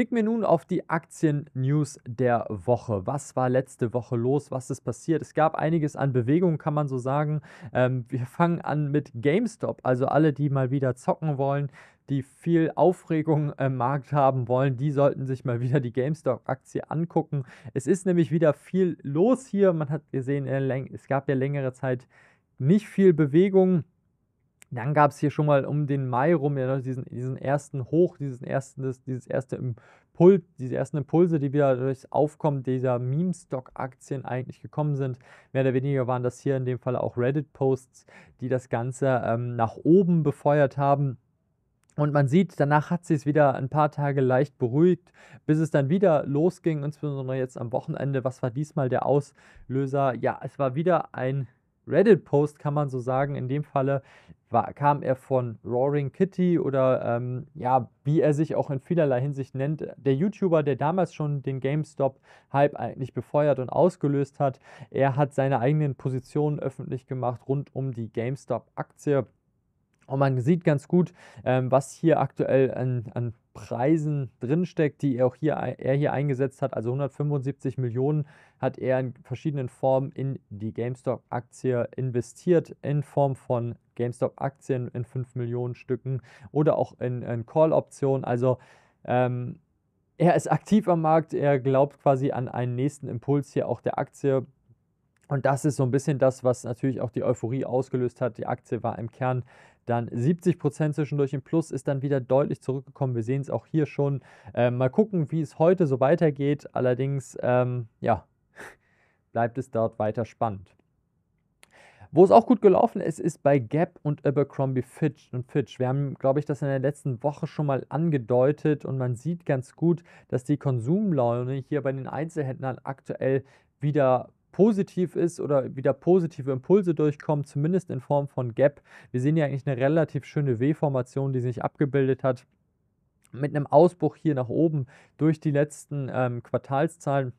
Blicken wir nun auf die Aktien-News der Woche. Was war letzte Woche los? Was ist passiert? Es gab einiges an Bewegung, kann man so sagen. Ähm, wir fangen an mit GameStop. Also alle, die mal wieder zocken wollen, die viel Aufregung im Markt haben wollen, die sollten sich mal wieder die GameStop-Aktie angucken. Es ist nämlich wieder viel los hier. Man hat gesehen, äh, es gab ja längere Zeit nicht viel Bewegung. Dann gab es hier schon mal um den Mai rum ja diesen, diesen ersten Hoch, diesen ersten, das, dieses erste Impuls, diese ersten Impulse, die wieder durchs Aufkommen dieser Meme-Stock-Aktien eigentlich gekommen sind. Mehr oder weniger waren das hier in dem Fall auch Reddit-Posts, die das Ganze ähm, nach oben befeuert haben. Und man sieht, danach hat sie es wieder ein paar Tage leicht beruhigt, bis es dann wieder losging, insbesondere jetzt am Wochenende. Was war diesmal der Auslöser? Ja, es war wieder ein Reddit-Post, kann man so sagen. In dem Falle war, kam er von Roaring Kitty oder ähm, ja, wie er sich auch in vielerlei Hinsicht nennt, der YouTuber, der damals schon den GameStop-Hype eigentlich befeuert und ausgelöst hat. Er hat seine eigenen Positionen öffentlich gemacht rund um die GameStop-Aktie. Und man sieht ganz gut, ähm, was hier aktuell an, an Preisen drinsteckt, die er auch hier, er hier eingesetzt hat. Also 175 Millionen hat er in verschiedenen Formen in die GameStop-Aktie investiert, in Form von GameStop-Aktien in 5 Millionen Stücken oder auch in, in Call-Optionen. Also ähm, er ist aktiv am Markt, er glaubt quasi an einen nächsten Impuls hier auch der Aktie. Und das ist so ein bisschen das, was natürlich auch die Euphorie ausgelöst hat. Die Aktie war im Kern dann 70% Prozent zwischendurch im Plus ist dann wieder deutlich zurückgekommen. Wir sehen es auch hier schon. Ähm, mal gucken, wie es heute so weitergeht. Allerdings, ähm, ja, bleibt es dort weiter spannend. Wo es auch gut gelaufen ist, ist bei Gap und Abercrombie Fitch und Fitch. Wir haben, glaube ich, das in der letzten Woche schon mal angedeutet und man sieht ganz gut, dass die Konsumlaune hier bei den Einzelhändlern aktuell wieder positiv ist oder wieder positive Impulse durchkommen, zumindest in Form von Gap. Wir sehen ja eigentlich eine relativ schöne W-Formation, die sich abgebildet hat. Mit einem Ausbruch hier nach oben durch die letzten ähm, Quartalszahlen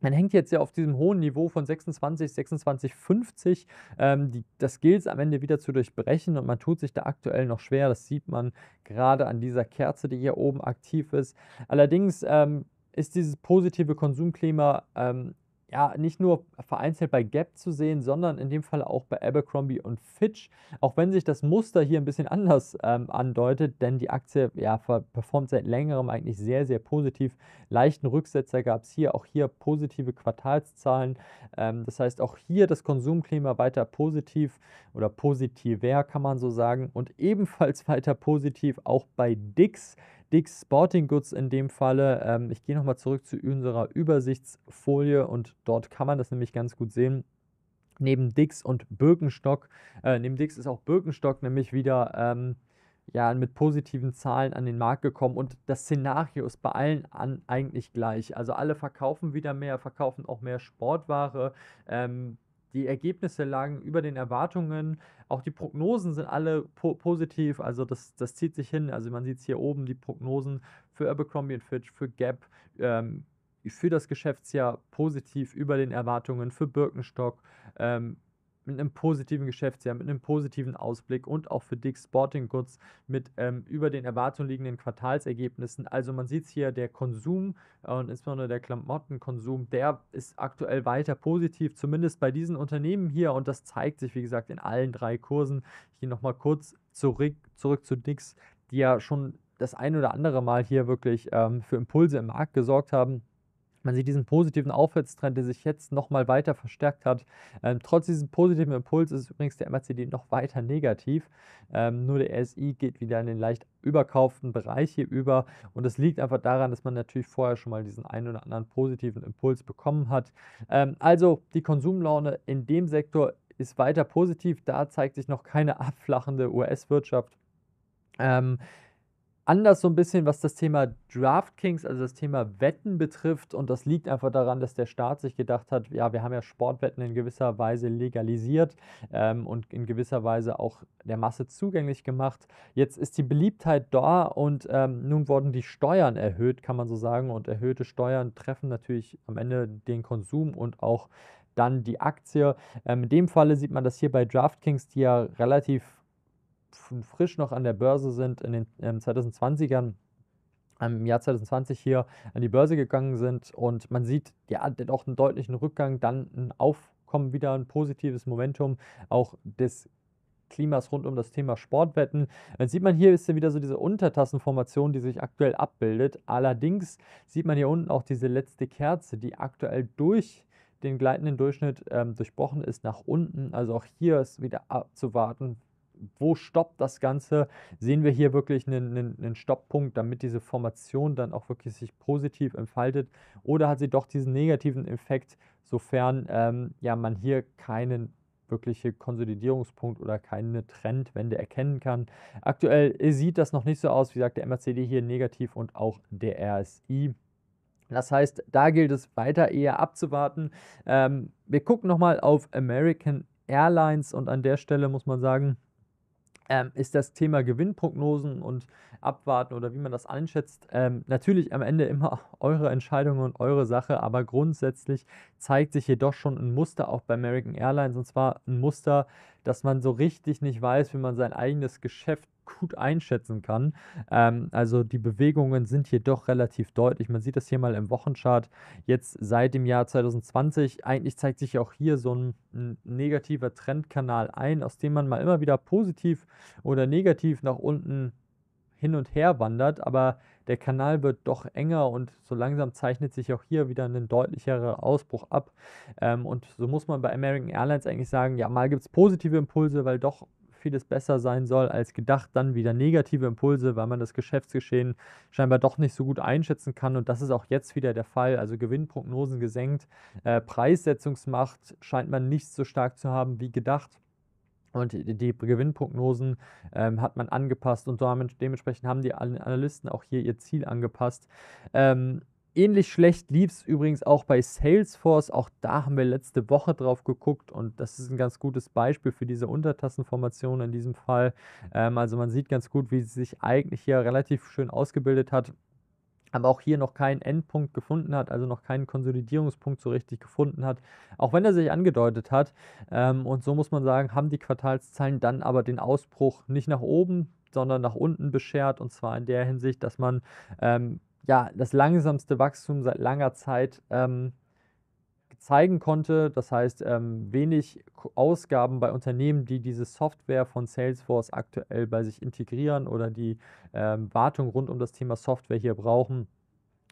man hängt jetzt ja auf diesem hohen Niveau von 26, 26, 50. Ähm, die, das gilt es am Ende wieder zu durchbrechen und man tut sich da aktuell noch schwer. Das sieht man gerade an dieser Kerze, die hier oben aktiv ist. Allerdings ähm, ist dieses positive Konsumklima ähm, ja, nicht nur vereinzelt bei Gap zu sehen, sondern in dem Fall auch bei Abercrombie und Fitch. Auch wenn sich das Muster hier ein bisschen anders ähm, andeutet, denn die Aktie ja, performt seit längerem eigentlich sehr, sehr positiv. Leichten Rücksetzer gab es hier, auch hier positive Quartalszahlen. Ähm, das heißt, auch hier das Konsumklima weiter positiv oder positiver, kann man so sagen. Und ebenfalls weiter positiv auch bei Dix. Dick's Sporting Goods in dem Falle. Ähm, ich gehe nochmal zurück zu unserer Übersichtsfolie und dort kann man das nämlich ganz gut sehen. Neben Dix und Birkenstock, äh, neben Dix ist auch Birkenstock nämlich wieder ähm, ja, mit positiven Zahlen an den Markt gekommen und das Szenario ist bei allen an, eigentlich gleich. Also alle verkaufen wieder mehr, verkaufen auch mehr Sportware. Ähm, die Ergebnisse lagen über den Erwartungen. Auch die Prognosen sind alle po positiv. Also das, das zieht sich hin. Also man sieht es hier oben, die Prognosen für Abercrombie Fitch, für Gap, ähm, für das Geschäftsjahr positiv über den Erwartungen, für Birkenstock, ähm, mit einem positiven Geschäftsjahr, mit einem positiven Ausblick und auch für Dick Sporting Goods mit ähm, über den Erwartungen liegenden Quartalsergebnissen. Also man sieht es hier, der Konsum äh, und insbesondere der Klamottenkonsum, der ist aktuell weiter positiv, zumindest bei diesen Unternehmen hier und das zeigt sich, wie gesagt, in allen drei Kursen. Hier nochmal kurz zurück, zurück zu Dix, die ja schon das ein oder andere Mal hier wirklich ähm, für Impulse im Markt gesorgt haben man sieht diesen positiven Aufwärtstrend, der sich jetzt nochmal weiter verstärkt hat. Ähm, trotz diesem positiven Impuls ist übrigens der MACD noch weiter negativ. Ähm, nur der RSI geht wieder in den leicht überkauften Bereich hier über. Und das liegt einfach daran, dass man natürlich vorher schon mal diesen einen oder anderen positiven Impuls bekommen hat. Ähm, also die Konsumlaune in dem Sektor ist weiter positiv. Da zeigt sich noch keine abflachende US-Wirtschaft. Ähm, anders so ein bisschen, was das Thema DraftKings, also das Thema Wetten betrifft. Und das liegt einfach daran, dass der Staat sich gedacht hat, ja, wir haben ja Sportwetten in gewisser Weise legalisiert ähm, und in gewisser Weise auch der Masse zugänglich gemacht. Jetzt ist die Beliebtheit da und ähm, nun wurden die Steuern erhöht, kann man so sagen. Und erhöhte Steuern treffen natürlich am Ende den Konsum und auch dann die Aktie. Ähm, in dem Falle sieht man das hier bei DraftKings, die ja relativ frisch noch an der Börse sind, in den ähm, 2020ern, ähm, im Jahr 2020 hier an die Börse gegangen sind und man sieht ja doch einen deutlichen Rückgang, dann ein Aufkommen wieder, ein positives Momentum auch des Klimas rund um das Thema Sportwetten. Dann sieht man hier ist ja wieder so diese Untertassenformation, die sich aktuell abbildet. Allerdings sieht man hier unten auch diese letzte Kerze, die aktuell durch den gleitenden Durchschnitt ähm, durchbrochen ist nach unten. Also auch hier ist wieder abzuwarten, wo stoppt das Ganze? Sehen wir hier wirklich einen, einen, Stopppunkt, damit diese Formation dann auch wirklich sich positiv entfaltet? Oder hat sie doch diesen negativen Effekt, sofern ähm, ja, man hier keinen wirkliche Konsolidierungspunkt oder keine Trendwende erkennen kann. Aktuell äh, sieht das noch nicht so aus, wie sagt der MACD hier negativ und auch der RSI. Das heißt, da gilt es weiter eher abzuwarten. Ähm, wir gucken nochmal auf American Airlines und an der Stelle muss man sagen, ähm, ist das Thema Gewinnprognosen und Abwarten oder wie man das einschätzt, ähm, natürlich am Ende immer eure Entscheidung und eure Sache, aber grundsätzlich zeigt sich jedoch schon ein Muster auch bei American Airlines und zwar ein Muster, dass man so richtig nicht weiß, wie man sein eigenes Geschäft gut einschätzen kann. Ähm, also die Bewegungen sind hier doch relativ deutlich. Man sieht das hier mal im Wochenchart. Jetzt seit dem Jahr 2020 eigentlich zeigt sich auch hier so ein, ein negativer Trendkanal ein, aus dem man mal immer wieder positiv oder negativ nach unten hin und her wandert, aber der Kanal wird doch enger und so langsam zeichnet sich auch hier wieder ein deutlicherer Ausbruch ab. Ähm, und so muss man bei American Airlines eigentlich sagen, ja, mal gibt es positive Impulse, weil doch vieles besser sein soll als gedacht, dann wieder negative Impulse, weil man das Geschäftsgeschehen scheinbar doch nicht so gut einschätzen kann. Und das ist auch jetzt wieder der Fall. Also Gewinnprognosen gesenkt, äh, Preissetzungsmacht scheint man nicht so stark zu haben wie gedacht. Und die Gewinnprognosen ähm, hat man angepasst und damit, dementsprechend haben die Analysten auch hier ihr Ziel angepasst. Ähm, Ähnlich schlecht lief es übrigens auch bei Salesforce. Auch da haben wir letzte Woche drauf geguckt und das ist ein ganz gutes Beispiel für diese Untertassenformation in diesem Fall. Ähm, also man sieht ganz gut, wie sie sich eigentlich hier relativ schön ausgebildet hat aber auch hier noch keinen Endpunkt gefunden hat, also noch keinen Konsolidierungspunkt so richtig gefunden hat, auch wenn er sich angedeutet hat. Ähm, und so muss man sagen, haben die Quartalszahlen dann aber den Ausbruch nicht nach oben, sondern nach unten beschert. Und zwar in der Hinsicht, dass man ähm, ja, das langsamste Wachstum seit langer Zeit ähm, zeigen konnte. Das heißt, ähm, wenig Ausgaben bei Unternehmen, die diese Software von Salesforce aktuell bei sich integrieren oder die ähm, Wartung rund um das Thema Software hier brauchen.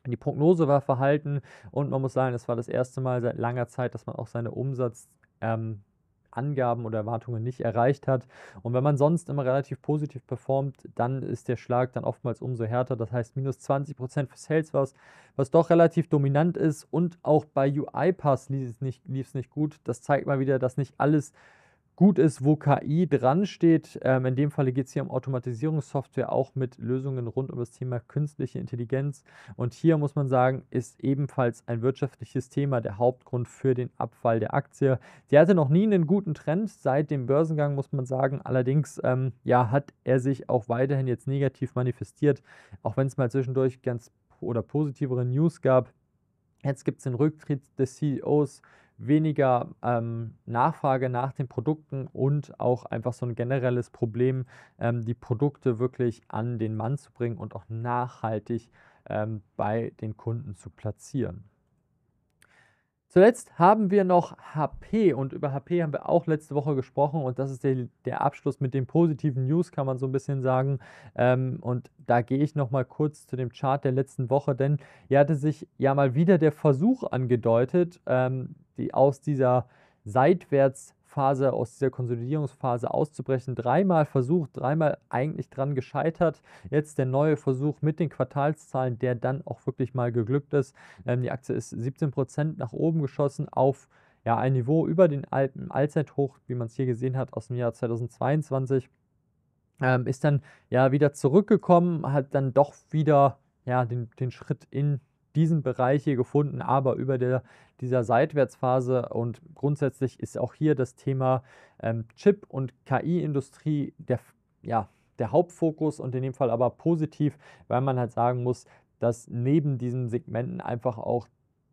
Die Prognose war verhalten und man muss sagen, es war das erste Mal seit langer Zeit, dass man auch seine Umsatz ähm, Angaben oder Erwartungen nicht erreicht hat. Und wenn man sonst immer relativ positiv performt, dann ist der Schlag dann oftmals umso härter. Das heißt minus 20% für Sales was, was doch relativ dominant ist. Und auch bei UiPass lief es nicht, nicht gut. Das zeigt mal wieder, dass nicht alles gut ist, wo KI dran steht. Ähm, in dem Falle geht es hier um Automatisierungssoftware, auch mit Lösungen rund um das Thema künstliche Intelligenz. Und hier muss man sagen, ist ebenfalls ein wirtschaftliches Thema der Hauptgrund für den Abfall der Aktie. Sie hatte noch nie einen guten Trend seit dem Börsengang, muss man sagen. Allerdings ähm, ja, hat er sich auch weiterhin jetzt negativ manifestiert, auch wenn es mal zwischendurch ganz oder positivere News gab. Jetzt gibt es den Rücktritt des CEOs weniger ähm, Nachfrage nach den Produkten und auch einfach so ein generelles Problem, ähm, die Produkte wirklich an den Mann zu bringen und auch nachhaltig ähm, bei den Kunden zu platzieren. Zuletzt haben wir noch HP und über HP haben wir auch letzte Woche gesprochen und das ist der, der Abschluss mit den positiven News, kann man so ein bisschen sagen. Ähm, und da gehe ich nochmal kurz zu dem Chart der letzten Woche, denn hier hatte sich ja mal wieder der Versuch angedeutet, ähm, die aus dieser Seitwärtsphase, aus dieser Konsolidierungsphase auszubrechen. Dreimal versucht, dreimal eigentlich dran gescheitert. Jetzt der neue Versuch mit den Quartalszahlen, der dann auch wirklich mal geglückt ist. Ähm, die Aktie ist 17% nach oben geschossen auf ja, ein Niveau über den alten Allzeithoch, wie man es hier gesehen hat, aus dem Jahr 2022. Ähm, ist dann ja wieder zurückgekommen, hat dann doch wieder ja, den, den Schritt in diesen Bereich hier gefunden, aber über der, dieser Seitwärtsphase und grundsätzlich ist auch hier das Thema ähm, Chip- und KI-Industrie der, ja, der Hauptfokus und in dem Fall aber positiv, weil man halt sagen muss, dass neben diesen Segmenten einfach auch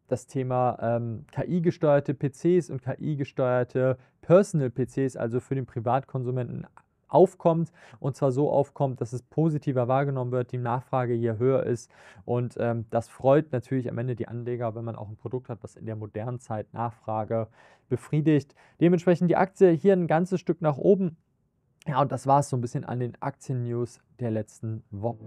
das Thema ähm, KI-gesteuerte PCs und KI-gesteuerte Personal-PCs, also für den Privatkonsumenten, aufkommt und zwar so aufkommt, dass es positiver wahrgenommen wird, die Nachfrage hier höher ist und ähm, das freut natürlich am Ende die Anleger, wenn man auch ein Produkt hat, was in der modernen Zeit Nachfrage befriedigt. Dementsprechend die Aktie hier ein ganzes Stück nach oben. Ja, und das war es so ein bisschen an den Aktien-News der letzten Woche.